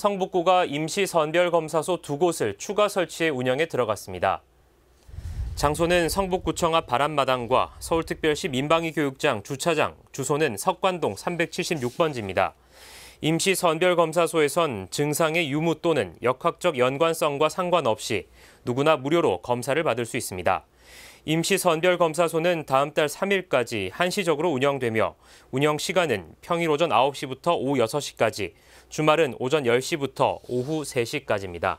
성북구가 임시 선별검사소 두 곳을 추가 설치해 운영에 들어갔습니다. 장소는 성북구청 앞 바람마당과 서울특별시 민방위 교육장 주차장, 주소는 석관동 376번지입니다. 임시 선별검사소에선 증상의 유무 또는 역학적 연관성과 상관없이 누구나 무료로 검사를 받을 수 있습니다. 임시선별검사소는 다음 달 3일까지 한시적으로 운영되며 운영 시간은 평일 오전 9시부터 오후 6시까지, 주말은 오전 10시부터 오후 3시까지입니다.